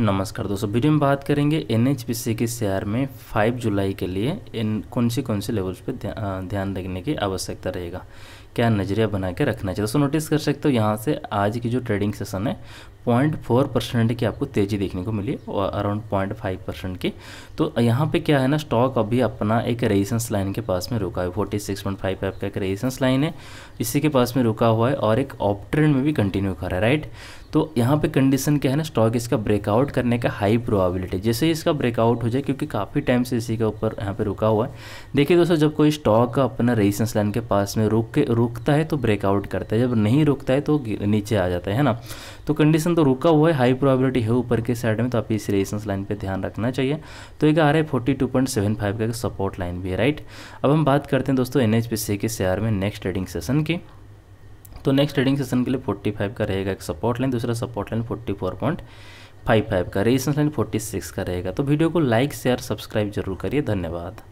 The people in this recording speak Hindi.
नमस्कार दोस्तों वीडियो में बात करेंगे एन के शेयर में 5 जुलाई के लिए इन कौन से कौन से लेवल्स पे ध्यान रखने की आवश्यकता रहेगा क्या नज़रिया बना के रखना चाहिए दोस्तों नोटिस कर सकते हो यहाँ से आज की जो ट्रेडिंग सेशन है पॉइंट फोर परसेंट की आपको तेज़ी देखने को मिली और अराउंड पॉइंट फाइव परसेंट की तो यहाँ पे क्या है ना स्टॉक अभी अपना एक रेजिस्टेंस लाइन के पास में रुका है फोर्टी सिक्स पॉइंट फाइव आपका एक रेजिस्टेंस लाइन है इसी के पास में रुका हुआ है और एक ऑप ट्रेंड में भी कंटिन्यू कर रहा है राइट तो यहाँ पे कंडीशन क्या है ना स्टॉक इसका ब्रेकआउट करने का हाई प्रोबेबिलिटी जैसे इसका ब्रेकआउट हो जाए क्योंकि काफ़ी टाइम से इसी के ऊपर यहाँ पे रुका हुआ है देखिए दोस्तों जब कोई स्टॉक अपना रेजिस्टेंस लाइन के पास में रुक के रुकता है तो ब्रेकआउट करता है जब नहीं रुकता है तो नीचे आ जाता है ना तो कंडीशन तो रुका हुआ है हाई प्रोबेबिलिटी है ऊपर के साइड में तो आप इस रेजिस्टेंस लाइन पे ध्यान रखना चाहिए तो एक आ रहा है forty two point seven five का सपोर्ट लाइन भी है राइट अब हम बात करते हैं दोस्तों एनएचपीसी के शेयर में नेक्स्ट ट्रेडिंग सेशन की तो नेक्स्ट ट्रेडिंग सेशन के लिए फाइव का रहेगा एक सपोर्ट लाइन दूसरा सपोर्ट लाइन फाइव का रेजिस्टेंस लाइन सिक्स का रहेगा तो वीडियो को लाइक शेयर सब्सक्राइब जरूर करिए धन्यवाद